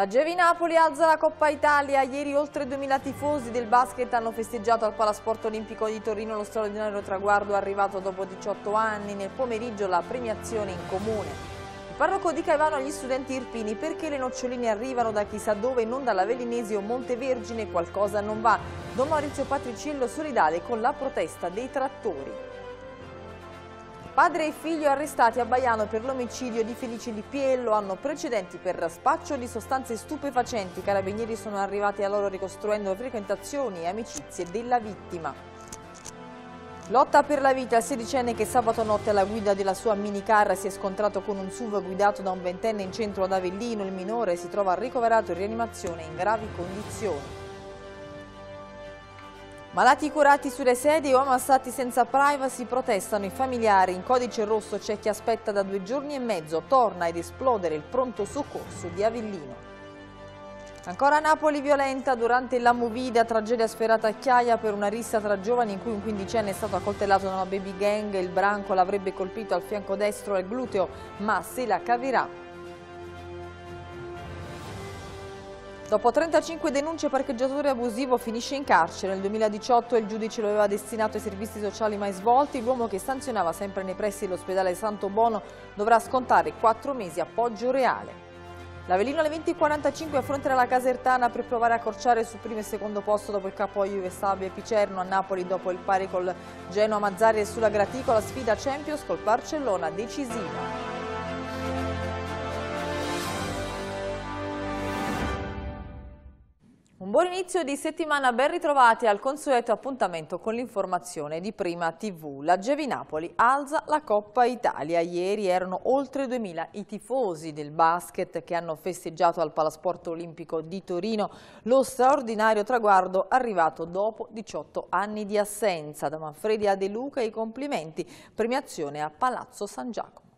La Gevi Napoli alza la Coppa Italia. Ieri oltre 2.000 tifosi del basket hanno festeggiato al Palasport Olimpico di Torino lo straordinario traguardo arrivato dopo 18 anni. Nel pomeriggio la premiazione in comune. Il parroco di Caivano agli studenti irpini perché le noccioline arrivano da chissà dove, non dalla Velinesi o Montevergine, qualcosa non va. Don Maurizio Patriciello solidale con la protesta dei trattori. Padre e figlio arrestati a Baiano per l'omicidio di Felice Di Piello hanno precedenti per spaccio di sostanze stupefacenti. I carabinieri sono arrivati a loro ricostruendo frequentazioni e amicizie della vittima. Lotta per la vita, il sedicenne che sabato notte alla guida della sua minicar si è scontrato con un SUV guidato da un ventenne in centro ad Avellino. Il minore si trova ricoverato in rianimazione in gravi condizioni. Malati curati sulle sedie o ammassati senza privacy protestano i familiari. In codice rosso c'è chi aspetta da due giorni e mezzo. Torna ed esplodere il pronto soccorso di Avellino. Ancora Napoli violenta durante la Movida, tragedia sferata a Chiaia per una rissa tra giovani in cui un quindicenne è stato accoltellato da una baby gang. Il branco l'avrebbe colpito al fianco destro e al gluteo, ma se la caverà. Dopo 35 denunce parcheggiatore abusivo finisce in carcere. Nel 2018 il giudice lo aveva destinato ai servizi sociali mai svolti. L'uomo che sanzionava sempre nei pressi dell'ospedale Santo Bono dovrà scontare 4 mesi appoggio Poggio Reale. L'Avellino alle 20.45 affronterà la Casertana per provare a accorciare sul primo e secondo posto dopo il capo Juve Sabio e Picerno. A Napoli dopo il pari col Genoa Mazzari e sulla Graticola sfida Champions col Barcellona decisiva. Buon inizio di settimana, ben ritrovati al consueto appuntamento con l'informazione di Prima TV. La Gevi Napoli alza la Coppa Italia. Ieri erano oltre 2000 i tifosi del basket che hanno festeggiato al Palasporto Olimpico di Torino lo straordinario traguardo arrivato dopo 18 anni di assenza. Da Manfredi a De Luca i complimenti, premiazione a Palazzo San Giacomo.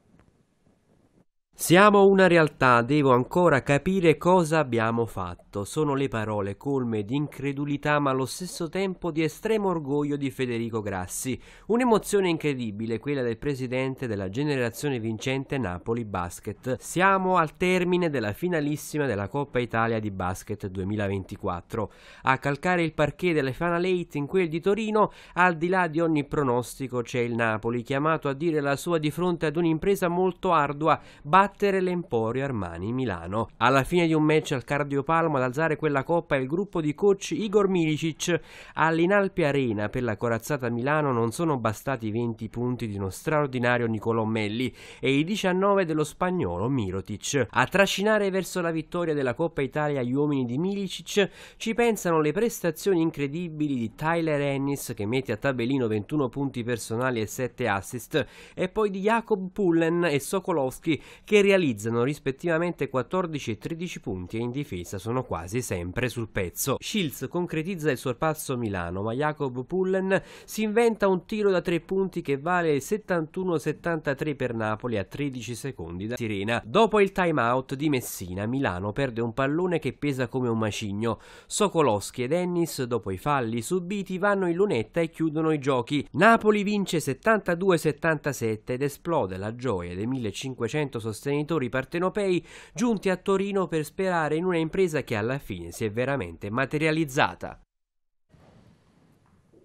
Siamo una realtà, devo ancora capire cosa abbiamo fatto. Sono le parole colme di incredulità ma allo stesso tempo di estremo orgoglio di Federico Grassi. Un'emozione incredibile, quella del presidente della generazione vincente Napoli Basket. Siamo al termine della finalissima della Coppa Italia di Basket 2024. A calcare il parquet delle Final 8 in quel di Torino, al di là di ogni pronostico c'è il Napoli, chiamato a dire la sua di fronte ad un'impresa molto ardua, batte battere l'Emporio Armani Milano. Alla fine di un match al Cardiopalmo ad alzare quella coppa è il gruppo di coach Igor Milicic. All'Inalpi Arena per la corazzata Milano non sono bastati i 20 punti di uno straordinario Nicolò Melli e i 19 dello spagnolo Mirotic. A trascinare verso la vittoria della Coppa Italia gli uomini di Milicic ci pensano le prestazioni incredibili di Tyler Ennis che mette a tabellino 21 punti personali e 7 assist e poi di Jacob Pullen e Sokolowski che realizzano rispettivamente 14 e 13 punti e in difesa sono quasi sempre sul pezzo. Schilz concretizza il sorpasso Milano, ma Jacob Pullen si inventa un tiro da 3 punti che vale 71-73 per Napoli a 13 secondi da Sirena. Dopo il time out di Messina, Milano perde un pallone che pesa come un macigno. Sokolowski e Dennis, dopo i falli subiti, vanno in lunetta e chiudono i giochi. Napoli vince 72-77 ed esplode la gioia dei 1500 sostenuti sostenitori partenopei giunti a Torino per sperare in una impresa che alla fine si è veramente materializzata.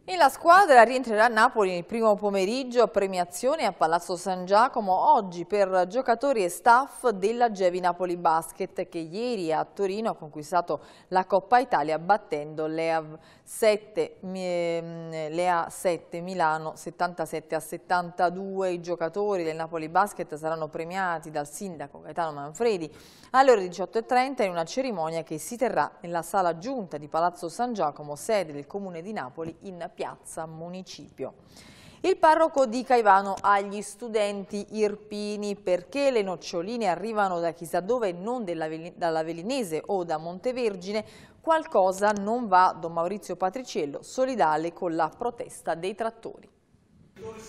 E la squadra rientrerà a Napoli nel primo pomeriggio a premiazione a Palazzo San Giacomo oggi per giocatori e staff della Gevi Napoli Basket che ieri a Torino ha conquistato la Coppa Italia battendo l'EAV 7, mm, le A7 Milano 77 a 72 i giocatori del Napoli Basket saranno premiati dal sindaco Gaetano Manfredi alle ore 18.30 in una cerimonia che si terrà nella sala giunta di Palazzo San Giacomo, sede del Comune di Napoli in piazza Municipio. Il parroco di Caivano agli studenti irpini perché le noccioline arrivano da chissà dove e non dalla Velinese o da Montevergine Qualcosa non va, Don Maurizio Patriciello, solidale con la protesta dei trattori.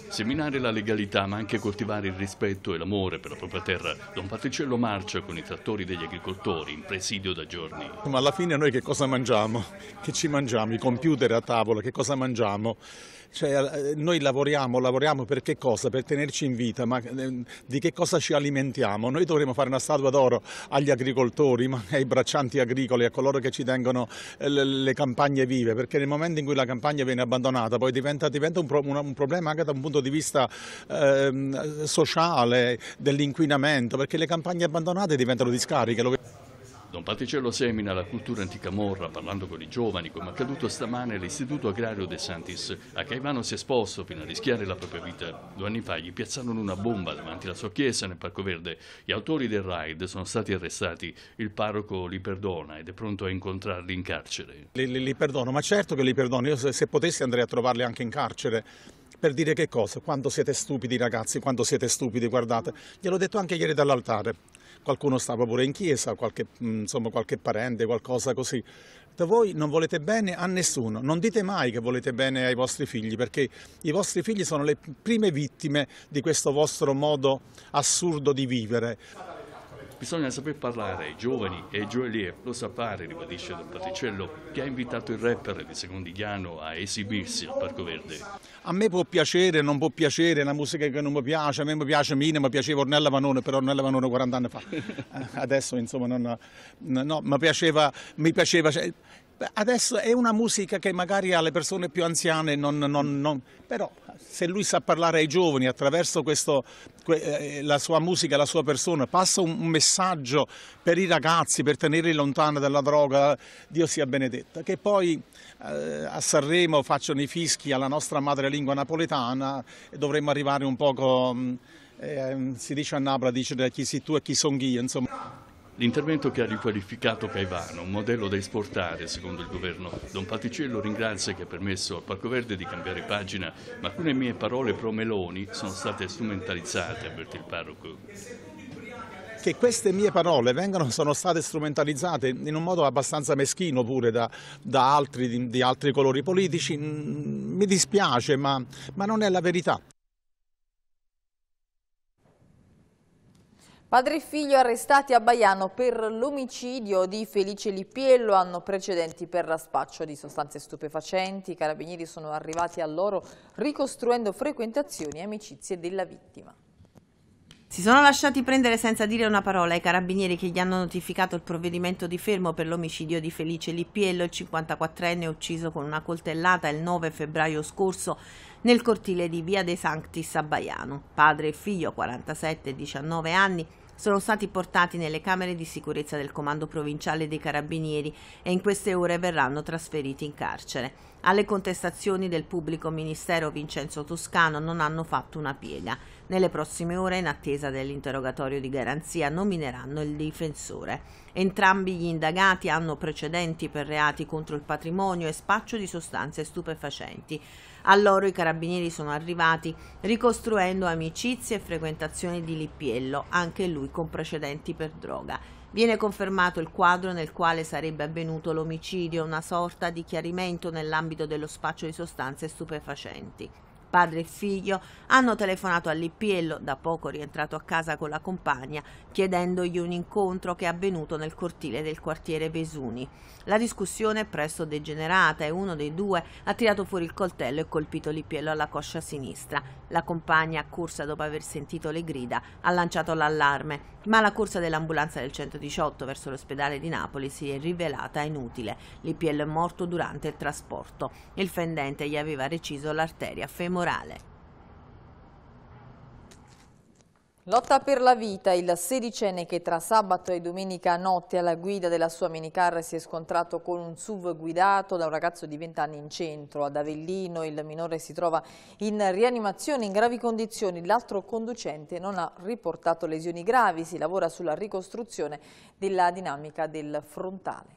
Seminare la legalità ma anche coltivare il rispetto e l'amore per la propria terra. Don Patriciello marcia con i trattori degli agricoltori in presidio da giorni. Ma alla fine noi che cosa mangiamo? Che ci mangiamo? I computer a tavola, che cosa mangiamo? Cioè, eh, noi lavoriamo, lavoriamo per che cosa? Per tenerci in vita, ma eh, di che cosa ci alimentiamo? Noi dovremmo fare una statua d'oro agli agricoltori, ai braccianti agricoli, a coloro che ci tengono eh, le campagne vive, perché nel momento in cui la campagna viene abbandonata poi diventa, diventa un, pro, un, un, problema anche da un punto di vista eh, sociale, dell'inquinamento, perché le campagne abbandonate diventano discariche. Don Paticello semina la cultura anticamorra parlando con i giovani, come accaduto stamane all'Istituto Agrario De Santis. A Caivano si è esposto fino a rischiare la propria vita. Due anni fa gli piazzarono una bomba davanti alla sua chiesa nel Parco Verde. Gli autori del raid sono stati arrestati. Il parroco li perdona ed è pronto a incontrarli in carcere. Li, li, li perdono, ma certo che li perdono. Io se, se potessi andrei a trovarli anche in carcere per dire che cosa? Quando siete stupidi ragazzi, quando siete stupidi, guardate, gliel'ho detto anche ieri dall'altare, qualcuno stava pure in chiesa, qualche, mm, insomma, qualche parente, qualcosa così. Da voi non volete bene a nessuno, non dite mai che volete bene ai vostri figli, perché i vostri figli sono le prime vittime di questo vostro modo assurdo di vivere. Bisogna saper parlare ai giovani e ai gioiellieri, lo sa fare, ribadisce Don Patriciello, che ha invitato il rapper di Secondigliano a esibirsi al Parco Verde. A me può piacere, non può piacere, la musica che non mi piace, a me mi piace Mina, mi piaceva Ornella Vanone, però Ornella Vanone 40 anni fa. Eh, adesso insomma non, no, mi piaceva, mi piaceva cioè, Adesso è una musica che magari alle persone più anziane non, non, non, però se lui sa parlare ai giovani attraverso questo, eh, la sua musica, la sua persona, passa un messaggio per i ragazzi, per tenerli lontani dalla droga, Dio sia benedetta. Che poi eh, a Sanremo facciano i fischi alla nostra madrelingua napoletana e dovremmo arrivare un poco, mm, eh, si dice a Napoli, dice chi sei tu e chi sono io, insomma. L'intervento che ha riqualificato Caivano, un modello da esportare, secondo il governo. Don Paticello ringrazia che ha permesso al Parco Verde di cambiare pagina, ma alcune mie parole pro Meloni sono state strumentalizzate, avverte il parroco che queste mie parole vengano, sono state strumentalizzate in un modo abbastanza meschino pure da, da altri, di, di, altri colori politici mm, mi dispiace ma, ma non è la verità. Padre e figlio arrestati a Baiano per l'omicidio di Felice Lippiello hanno precedenti per raspaccio di sostanze stupefacenti. I carabinieri sono arrivati a loro ricostruendo frequentazioni e amicizie della vittima. Si sono lasciati prendere senza dire una parola ai carabinieri che gli hanno notificato il provvedimento di fermo per l'omicidio di Felice Lippiello, il 54enne ucciso con una coltellata il 9 febbraio scorso nel cortile di Via dei Sanctis a Baiano. Padre e figlio, 47 e 19 anni, sono stati portati nelle camere di sicurezza del Comando Provinciale dei Carabinieri e in queste ore verranno trasferiti in carcere. Alle contestazioni del pubblico ministero Vincenzo Toscano non hanno fatto una piega. Nelle prossime ore, in attesa dell'interrogatorio di garanzia, nomineranno il difensore. Entrambi gli indagati hanno precedenti per reati contro il patrimonio e spaccio di sostanze stupefacenti. A loro i carabinieri sono arrivati ricostruendo amicizie e frequentazioni di Lippiello, anche lui con precedenti per droga. Viene confermato il quadro nel quale sarebbe avvenuto l'omicidio, una sorta di chiarimento nell'ambito dello spaccio di sostanze stupefacenti. Padre e figlio hanno telefonato all'Ippiello, da poco rientrato a casa con la compagna, chiedendogli un incontro che è avvenuto nel cortile del quartiere Vesuni. La discussione è presto degenerata e uno dei due ha tirato fuori il coltello e colpito Lippiello alla coscia sinistra. La compagna, accorsa dopo aver sentito le grida, ha lanciato l'allarme, ma la corsa dell'ambulanza del 118 verso l'ospedale di Napoli si è rivelata inutile. Lippiello è morto durante il trasporto. Il fendente gli aveva reciso l'arteria femorale morale. Lotta per la vita, il sedicenne che tra sabato e domenica notte alla guida della sua minicar si è scontrato con un SUV guidato da un ragazzo di 20 anni in centro. Ad Avellino il minore si trova in rianimazione in gravi condizioni, l'altro conducente non ha riportato lesioni gravi, si lavora sulla ricostruzione della dinamica del frontale.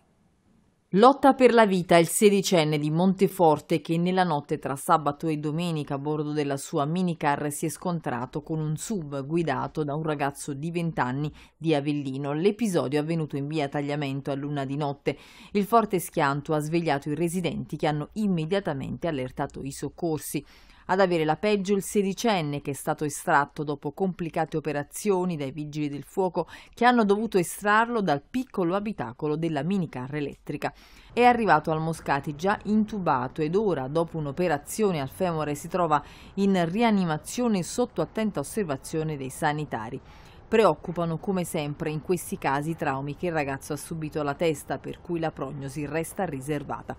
Lotta per la vita il sedicenne di Monteforte che nella notte tra sabato e domenica a bordo della sua minicar si è scontrato con un sub guidato da un ragazzo di 20 anni di Avellino. L'episodio è avvenuto in via Tagliamento a luna di notte. Il forte schianto ha svegliato i residenti che hanno immediatamente allertato i soccorsi. Ad avere la peggio il sedicenne che è stato estratto dopo complicate operazioni dai vigili del fuoco che hanno dovuto estrarlo dal piccolo abitacolo della minicar elettrica. È arrivato al Moscati già intubato ed ora, dopo un'operazione al femore, si trova in rianimazione sotto attenta osservazione dei sanitari. Preoccupano come sempre in questi casi i traumi che il ragazzo ha subito alla testa, per cui la prognosi resta riservata.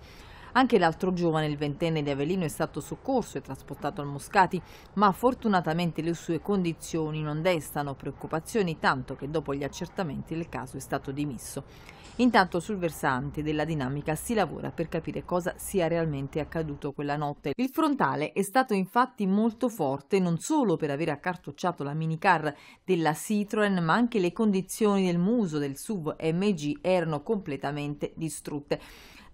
Anche l'altro giovane, il ventenne di Avellino, è stato soccorso e trasportato al Moscati, ma fortunatamente le sue condizioni non destano preoccupazioni, tanto che dopo gli accertamenti il caso è stato dimesso. Intanto sul versante della dinamica si lavora per capire cosa sia realmente accaduto quella notte. Il frontale è stato infatti molto forte, non solo per aver accartocciato la minicar della Citroën, ma anche le condizioni del muso del SUV MG erano completamente distrutte.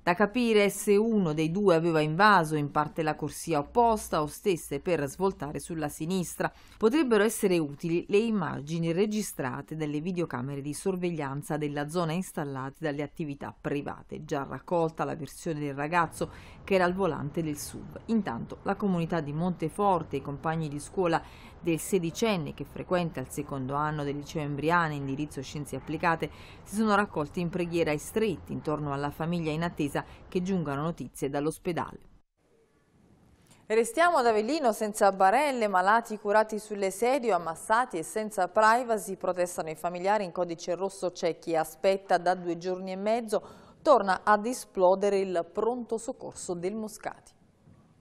Da capire se uno dei due aveva invaso in parte la corsia opposta o stesse per svoltare sulla sinistra, potrebbero essere utili le immagini registrate dalle videocamere di sorveglianza della zona installate dalle attività private, già raccolta la versione del ragazzo che era al volante del sub. Intanto la comunità di Monteforte, e i compagni di scuola del sedicenne che frequenta il secondo anno del liceo embriano indirizzo scienze applicate si sono raccolti in preghiera e stretti intorno alla famiglia in attesa che giungano notizie dall'ospedale. Restiamo ad Avellino senza barelle, malati curati sulle sedie o ammassati e senza privacy, protestano i familiari in codice rosso c'è chi aspetta da due giorni e mezzo, torna ad esplodere il pronto soccorso del Moscati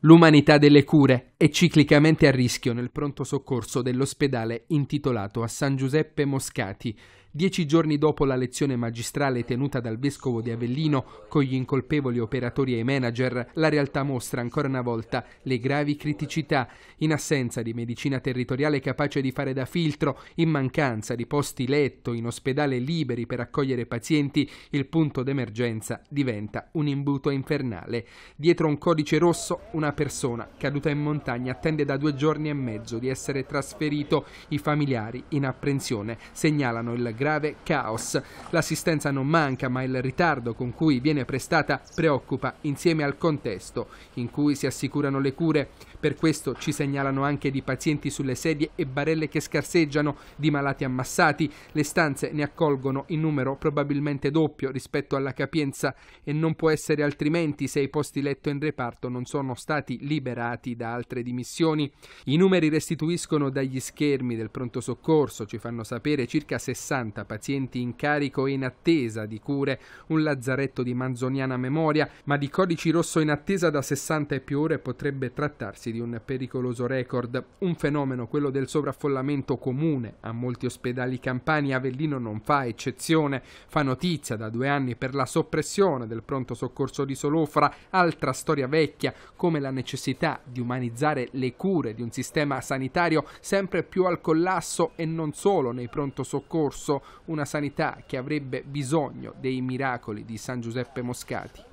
l'umanità delle cure è ciclicamente a rischio nel pronto soccorso dell'ospedale intitolato a San Giuseppe Moscati, Dieci giorni dopo la lezione magistrale tenuta dal vescovo di Avellino con gli incolpevoli operatori e manager, la realtà mostra ancora una volta le gravi criticità. In assenza di medicina territoriale capace di fare da filtro, in mancanza di posti letto in ospedale liberi per accogliere pazienti, il punto d'emergenza diventa un imbuto infernale. Dietro un codice rosso, una persona caduta in montagna attende da due giorni e mezzo di essere trasferito. I familiari in apprensione segnalano il grave grave caos. L'assistenza non manca, ma il ritardo con cui viene prestata preoccupa insieme al contesto in cui si assicurano le cure. Per questo ci segnalano anche di pazienti sulle sedie e barelle che scarseggiano, di malati ammassati. Le stanze ne accolgono in numero probabilmente doppio rispetto alla capienza e non può essere altrimenti se i posti letto in reparto non sono stati liberati da altre dimissioni. I numeri restituiscono dagli schermi del pronto soccorso, ci fanno sapere circa 60 pazienti in carico e in attesa di cure, un lazzaretto di manzoniana memoria, ma di codici rosso in attesa da 60 e più ore potrebbe trattarsi di di un pericoloso record. Un fenomeno, quello del sovraffollamento comune. A molti ospedali campani Avellino non fa eccezione. Fa notizia da due anni per la soppressione del pronto soccorso di Solofra, altra storia vecchia, come la necessità di umanizzare le cure di un sistema sanitario sempre più al collasso e non solo nei pronto soccorso, una sanità che avrebbe bisogno dei miracoli di San Giuseppe Moscati.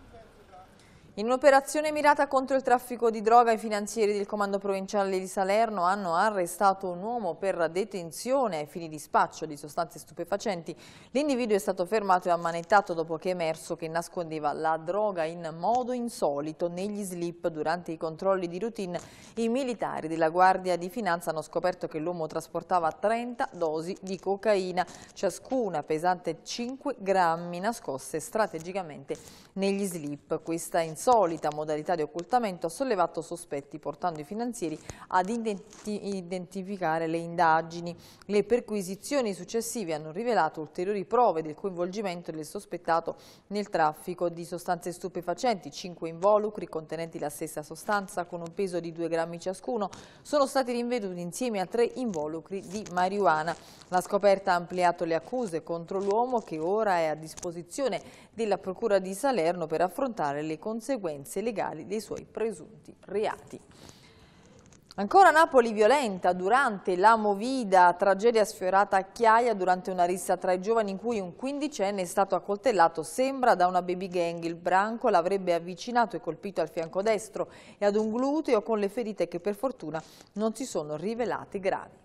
In un'operazione mirata contro il traffico di droga, i finanzieri del Comando Provinciale di Salerno hanno arrestato un uomo per detenzione ai fini di spaccio di sostanze stupefacenti. L'individuo è stato fermato e ammanettato dopo che è emerso che nascondeva la droga in modo insolito negli slip. Durante i controlli di routine, i militari della Guardia di Finanza hanno scoperto che l'uomo trasportava 30 dosi di cocaina, ciascuna pesante 5 grammi, nascoste strategicamente negli slip. Questa in insolita modalità di occultamento, ha sollevato sospetti portando i finanzieri ad identi identificare le indagini. Le perquisizioni successive hanno rivelato ulteriori prove del coinvolgimento del sospettato nel traffico di sostanze stupefacenti. Cinque involucri contenenti la stessa sostanza con un peso di 2 grammi ciascuno sono stati rinveduti insieme a tre involucri di marijuana. La scoperta ha ampliato le accuse contro l'uomo che ora è a disposizione della Procura di Salerno per affrontare le conseguenze conseguenze legali dei suoi presunti reati. Ancora Napoli violenta durante la Movida, tragedia sfiorata a Chiaia durante una rissa tra i giovani in cui un quindicenne è stato accoltellato, sembra, da una baby gang. Il branco l'avrebbe avvicinato e colpito al fianco destro e ad un gluteo con le ferite che per fortuna non si sono rivelate gravi.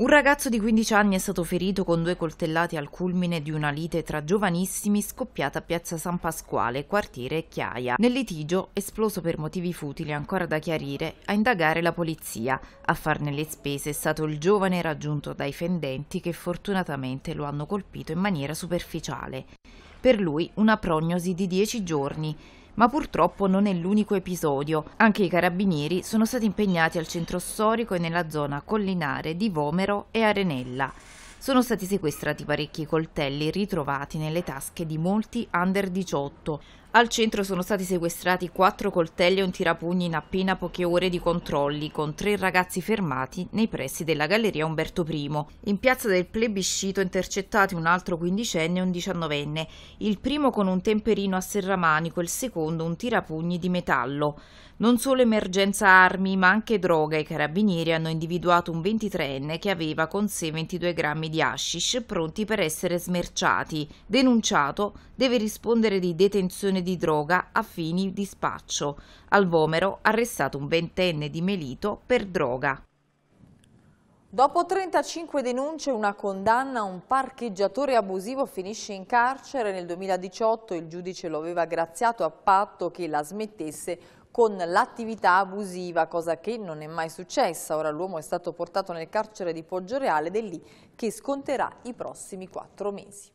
Un ragazzo di 15 anni è stato ferito con due coltellati al culmine di una lite tra giovanissimi scoppiata a Piazza San Pasquale, quartiere Chiaia. Nel litigio, esploso per motivi futili ancora da chiarire, a indagare la polizia. A farne le spese è stato il giovane raggiunto dai fendenti che fortunatamente lo hanno colpito in maniera superficiale. Per lui una prognosi di 10 giorni ma purtroppo non è l'unico episodio. Anche i carabinieri sono stati impegnati al centro storico e nella zona collinare di Vomero e Arenella. Sono stati sequestrati parecchi coltelli ritrovati nelle tasche di molti under 18. Al centro sono stati sequestrati quattro coltelli e un tirapugni in appena poche ore di controlli, con tre ragazzi fermati nei pressi della Galleria Umberto I. In piazza del plebiscito intercettati un altro quindicenne e un diciannovenne, il primo con un temperino a serramanico, il secondo un tirapugni di metallo. Non solo emergenza armi, ma anche droga. I carabinieri hanno individuato un 23enne che aveva con sé 22 grammi di hashish pronti per essere smerciati. Denunciato, deve rispondere di detenzione possessione di droga a fini di spaccio. Al Vomero arrestato un ventenne di Melito per droga. Dopo 35 denunce e una condanna, un parcheggiatore abusivo finisce in carcere. Nel 2018 il giudice lo aveva graziato a patto che la smettesse con l'attività abusiva, cosa che non è mai successa. Ora l'uomo è stato portato nel carcere di Poggioreale ed è lì che sconterà i prossimi quattro mesi.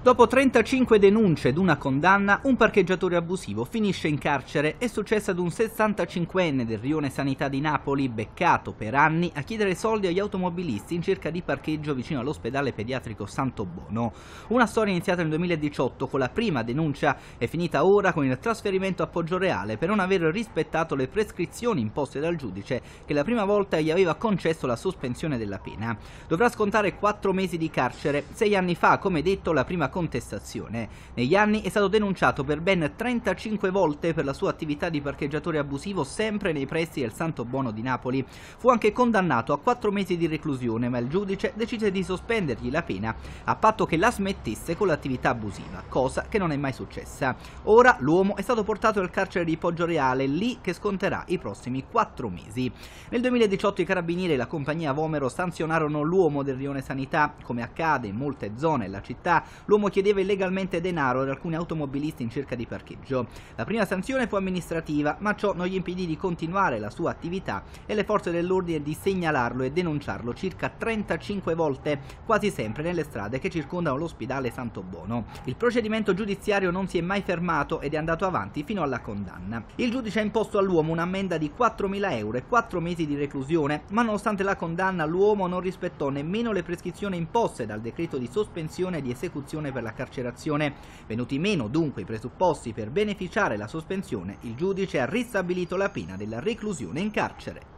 Dopo 35 denunce ed una condanna, un parcheggiatore abusivo finisce in carcere. È successo ad un 65enne del rione Sanità di Napoli, beccato per anni a chiedere soldi agli automobilisti in cerca di parcheggio vicino all'ospedale pediatrico Santo Bono. Una storia iniziata nel 2018 con la prima denuncia e finita ora con il trasferimento a Poggio Reale per non aver rispettato le prescrizioni imposte dal giudice che la prima volta gli aveva concesso la sospensione della pena. Dovrà scontare 4 mesi di carcere. Sei anni fa, come detto, la prima attiva contestazione. Negli anni è stato denunciato per ben 35 volte per la sua attività di parcheggiatore abusivo sempre nei pressi del Santo Bono di Napoli. Fu anche condannato a 4 mesi di reclusione, ma il giudice decise di sospendergli la pena a patto che la smettesse con l'attività abusiva, cosa che non è mai successa. Ora l'uomo è stato portato al carcere di Poggio Reale, lì che sconterà i prossimi 4 mesi. Nel 2018 i carabinieri e la compagnia Vomero sanzionarono l'uomo del rione Sanità, come accade in molte zone della città, l'uomo L'uomo chiedeva illegalmente denaro ad alcuni automobilisti in cerca di parcheggio. La prima sanzione fu amministrativa, ma ciò non gli impedì di continuare la sua attività e le forze dell'ordine di segnalarlo e denunciarlo circa 35 volte, quasi sempre nelle strade che circondano l'ospedale Santo Bono. Il procedimento giudiziario non si è mai fermato ed è andato avanti fino alla condanna. Il giudice ha imposto all'uomo un'ammenda di 4.000 euro e 4 mesi di reclusione, ma nonostante la condanna l'uomo non rispettò nemmeno le prescrizioni imposte dal decreto di sospensione di esecuzione condizione per la carcerazione. Venuti meno dunque i presupposti per beneficiare la sospensione, il giudice ha ristabilito la pena della reclusione in carcere.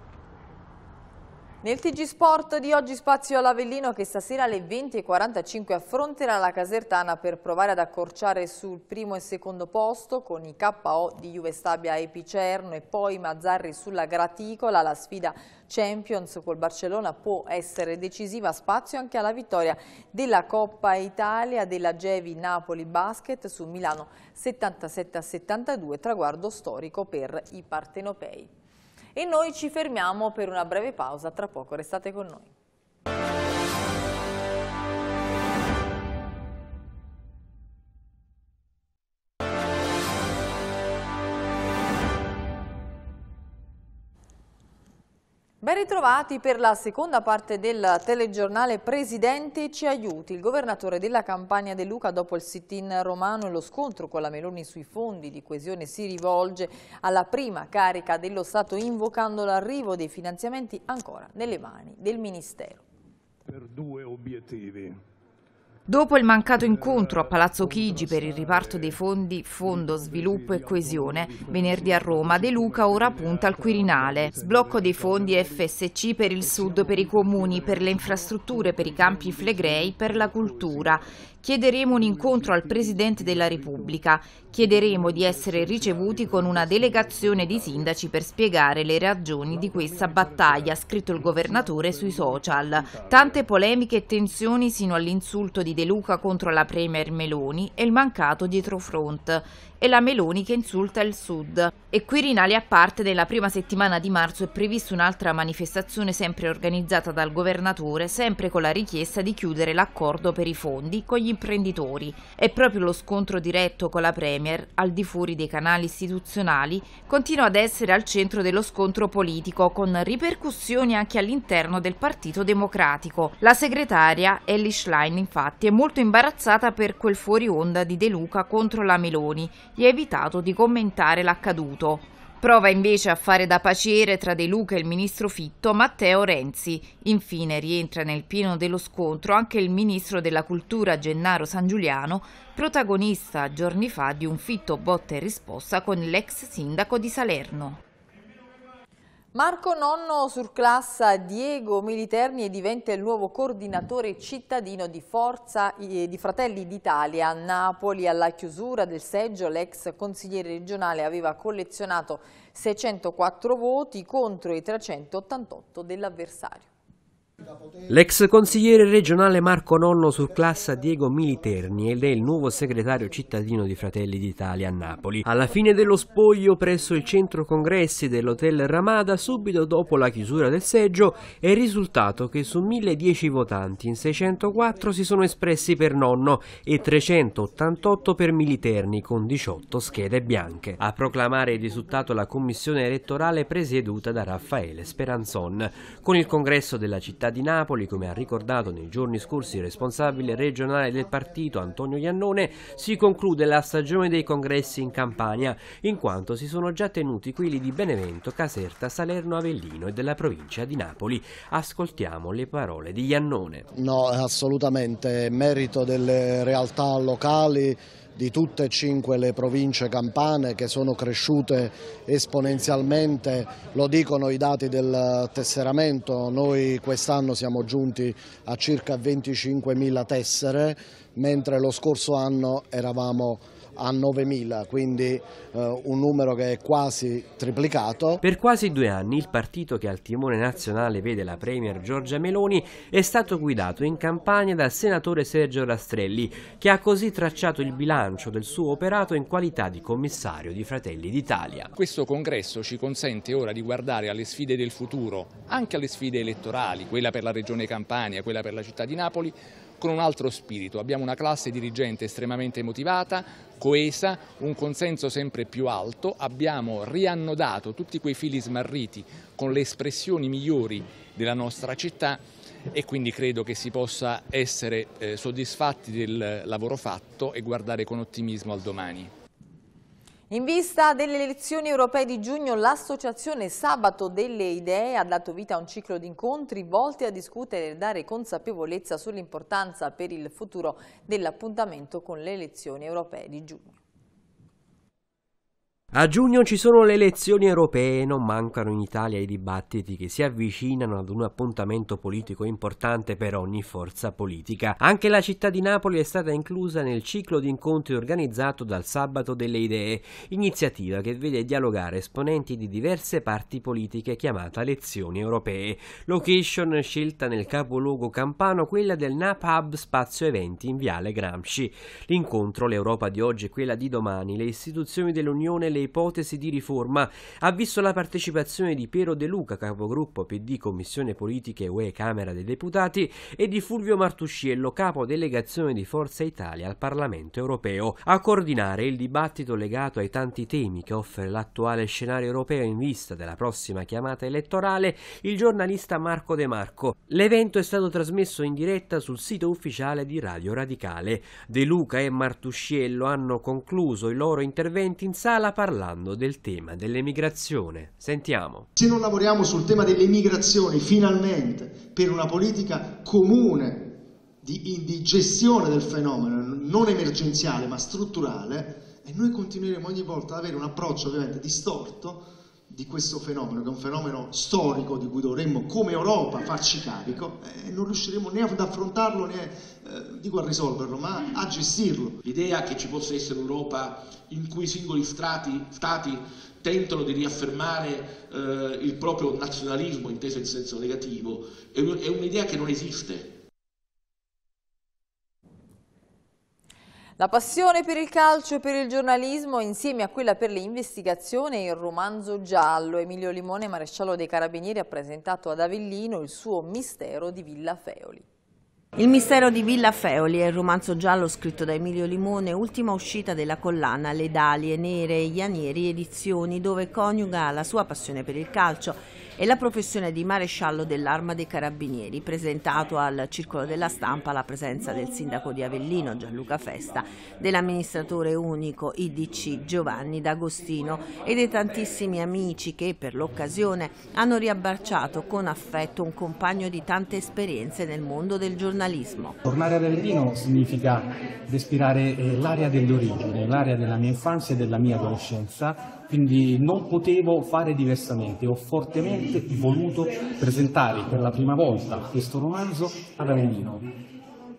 Nel TG Sport di oggi spazio all'Avellino che stasera alle 20.45 affronterà la Casertana per provare ad accorciare sul primo e secondo posto con i KO di Juve Stabia e Picerno e poi Mazzarri sulla Graticola. La sfida Champions col Barcellona può essere decisiva, spazio anche alla vittoria della Coppa Italia della Gevi Napoli Basket su Milano 77-72, traguardo storico per i partenopei. E noi ci fermiamo per una breve pausa, tra poco restate con noi. Ben ritrovati per la seconda parte del telegiornale Presidente ci aiuti. Il governatore della Campania De Luca dopo il sit-in romano e lo scontro con la Meloni sui fondi di coesione si rivolge alla prima carica dello Stato invocando l'arrivo dei finanziamenti ancora nelle mani del Ministero. Per due obiettivi Dopo il mancato incontro a Palazzo Chigi per il riparto dei fondi Fondo Sviluppo e Coesione, venerdì a Roma, De Luca ora punta al Quirinale. Sblocco dei fondi FSC per il Sud, per i comuni, per le infrastrutture, per i campi flegrei, per la cultura. Chiederemo un incontro al Presidente della Repubblica. Chiederemo di essere ricevuti con una delegazione di sindaci per spiegare le ragioni di questa battaglia, ha scritto il governatore sui social. Tante polemiche e tensioni sino all'insulto di De Luca contro la Premier Meloni e il mancato dietrofront e la Meloni che insulta il Sud. E qui Quirinale a parte, nella prima settimana di marzo è prevista un'altra manifestazione sempre organizzata dal governatore, sempre con la richiesta di chiudere l'accordo per i fondi con gli imprenditori. E proprio lo scontro diretto con la Premier, al di fuori dei canali istituzionali, continua ad essere al centro dello scontro politico, con ripercussioni anche all'interno del Partito Democratico. La segretaria Ellie Schlein, infatti, è molto imbarazzata per quel fuori onda di De Luca contro la Meloni, gli ha evitato di commentare l'accaduto. Prova invece a fare da paciere tra De Luca e il ministro Fitto Matteo Renzi. Infine rientra nel pieno dello scontro anche il ministro della Cultura Gennaro San Giuliano, protagonista giorni fa di un fitto botta e risposta con l'ex sindaco di Salerno. Marco Nonno surclassa Diego Militerni e diventa il nuovo coordinatore cittadino di Forza eh, di Fratelli d'Italia a Napoli. Alla chiusura del seggio l'ex consigliere regionale aveva collezionato 604 voti contro i 388 dell'avversario. L'ex consigliere regionale Marco Nonno surclassa Diego Militerni ed è il nuovo segretario cittadino di Fratelli d'Italia a Napoli. Alla fine dello spoglio presso il centro congressi dell'hotel Ramada, subito dopo la chiusura del seggio, è risultato che su 1010 votanti in 604 si sono espressi per Nonno e 388 per Militerni con 18 schede bianche. A proclamare il risultato la commissione elettorale presieduta da Raffaele Speranzon. Con il congresso della città di Napoli, come ha ricordato nei giorni scorsi il responsabile regionale del partito Antonio Iannone, si conclude la stagione dei congressi in Campania, in quanto si sono già tenuti quelli di Benevento, Caserta, Salerno, Avellino e della provincia di Napoli. Ascoltiamo le parole di Iannone. No, assolutamente, merito delle realtà locali di tutte e cinque le province campane che sono cresciute esponenzialmente, lo dicono i dati del tesseramento, noi quest'anno siamo giunti a circa 25.000 tessere, mentre lo scorso anno eravamo a 9.000, quindi eh, un numero che è quasi triplicato. Per quasi due anni il partito che al timone nazionale vede la Premier Giorgia Meloni è stato guidato in campagna dal senatore Sergio Rastrelli, che ha così tracciato il bilancio del suo operato in qualità di commissario di Fratelli d'Italia. Questo congresso ci consente ora di guardare alle sfide del futuro, anche alle sfide elettorali, quella per la regione Campania, quella per la città di Napoli, con un altro spirito. Abbiamo una classe dirigente estremamente motivata, coesa, un consenso sempre più alto, abbiamo riannodato tutti quei fili smarriti con le espressioni migliori della nostra città e quindi credo che si possa essere eh, soddisfatti del lavoro fatto e guardare con ottimismo al domani. In vista delle elezioni europee di giugno, l'Associazione Sabato delle Idee ha dato vita a un ciclo di incontri volti a discutere e dare consapevolezza sull'importanza per il futuro dell'appuntamento con le elezioni europee di giugno. A giugno ci sono le elezioni europee, non mancano in Italia i dibattiti che si avvicinano ad un appuntamento politico importante per ogni forza politica. Anche la città di Napoli è stata inclusa nel ciclo di incontri organizzato dal Sabato delle Idee, iniziativa che vede dialogare esponenti di diverse parti politiche chiamata Elezioni Europee. Location scelta nel capoluogo campano, quella del NAPAB Spazio Eventi in Viale Gramsci. L'incontro, l'Europa di oggi e quella di domani, le istituzioni dell'Unione, le le ipotesi di riforma, ha visto la partecipazione di Piero De Luca, capogruppo PD Commissione Politiche UE Camera dei Deputati, e di Fulvio Martusciello, capo delegazione di Forza Italia al Parlamento europeo, a coordinare il dibattito legato ai tanti temi che offre l'attuale scenario europeo in vista della prossima chiamata elettorale, il giornalista Marco De Marco. L'evento è stato trasmesso in diretta sul sito ufficiale di Radio Radicale. De Luca e Martusciello hanno concluso i loro interventi in sala parlamentare parlando del tema dell'emigrazione. Sentiamo. Se non lavoriamo sul tema delle migrazioni, finalmente, per una politica comune di, di gestione del fenomeno, non emergenziale ma strutturale, e noi continueremo ogni volta ad avere un approccio ovviamente distorto di questo fenomeno, che è un fenomeno storico di cui dovremmo come Europa farci carico, eh, non riusciremo né ad affrontarlo né eh, dico a risolverlo, ma a gestirlo. L'idea che ci possa essere un'Europa in cui i singoli strati, stati tentano di riaffermare eh, il proprio nazionalismo inteso in senso negativo, è, è un'idea che non esiste La passione per il calcio e per il giornalismo insieme a quella per l'investigazione e il romanzo giallo. Emilio Limone, maresciallo dei Carabinieri, ha presentato ad Avellino il suo Mistero di Villa Feoli. Il mistero di Villa Feoli è il romanzo giallo scritto da Emilio Limone, ultima uscita della collana Le Dalie Nere e Ianieri Edizioni, dove coniuga la sua passione per il calcio e la professione di maresciallo dell'arma dei carabinieri, presentato al Circolo della Stampa alla presenza del sindaco di Avellino Gianluca Festa, dell'amministratore unico IDC Giovanni D'Agostino e dei tantissimi amici che per l'occasione hanno riabbracciato con affetto un compagno di tante esperienze nel mondo del giornalismo. Tornare ad Avellino significa respirare eh, l'area dell'origine, l'area della mia infanzia e della mia adolescenza quindi non potevo fare diversamente. Ho fortemente voluto presentare per la prima volta questo romanzo ad Avellino.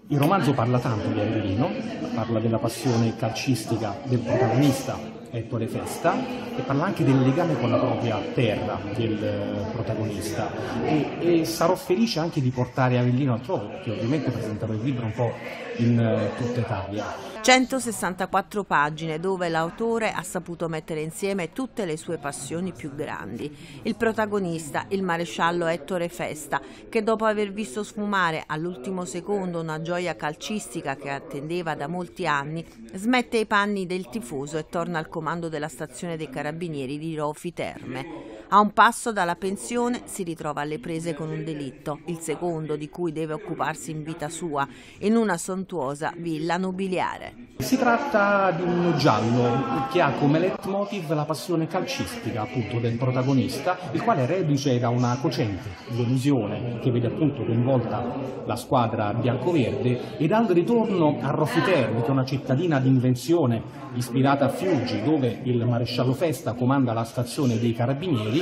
Il romanzo parla tanto di Avellino, parla della passione calcistica del protagonista Ettore Festa e parla anche del legame con la propria terra del eh, protagonista e, e sarò felice anche di portare Avellino altrove perché ovviamente ho il libro un po' in eh, tutta Italia 164 pagine dove l'autore ha saputo mettere insieme tutte le sue passioni più grandi. Il protagonista, il maresciallo Ettore Festa, che dopo aver visto sfumare all'ultimo secondo una gioia calcistica che attendeva da molti anni, smette i panni del tifoso e torna al comando della stazione dei carabinieri di Rofi Terme. A un passo dalla pensione si ritrova alle prese con un delitto, il secondo di cui deve occuparsi in vita sua, in una sontuosa villa nobiliare. Si tratta di un giallo che ha come leitmotiv la passione calcistica appunto del protagonista, il quale reduce da una cocente delusione che vede appunto coinvolta la squadra biancoverde e dal ritorno a Rofiterni, che è una cittadina d'invenzione ispirata a Fiuggi, dove il maresciallo Festa comanda la stazione dei carabinieri,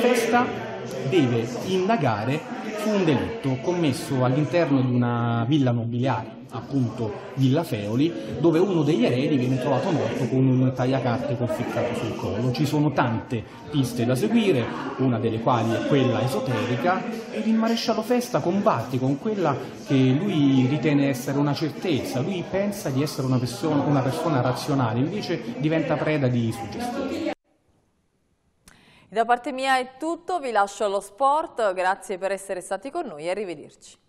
festa deve indagare su un delitto commesso all'interno di una villa nobiliare appunto Villa Feoli, dove uno degli eredi viene trovato morto con un tagliacarte conficcato sul collo. Ci sono tante piste da seguire, una delle quali è quella esoterica, ed il maresciallo Festa combatte con quella che lui ritiene essere una certezza, lui pensa di essere una persona, una persona razionale, invece diventa preda di suggestioni da parte mia è tutto, vi lascio allo sport, grazie per essere stati con noi e arrivederci.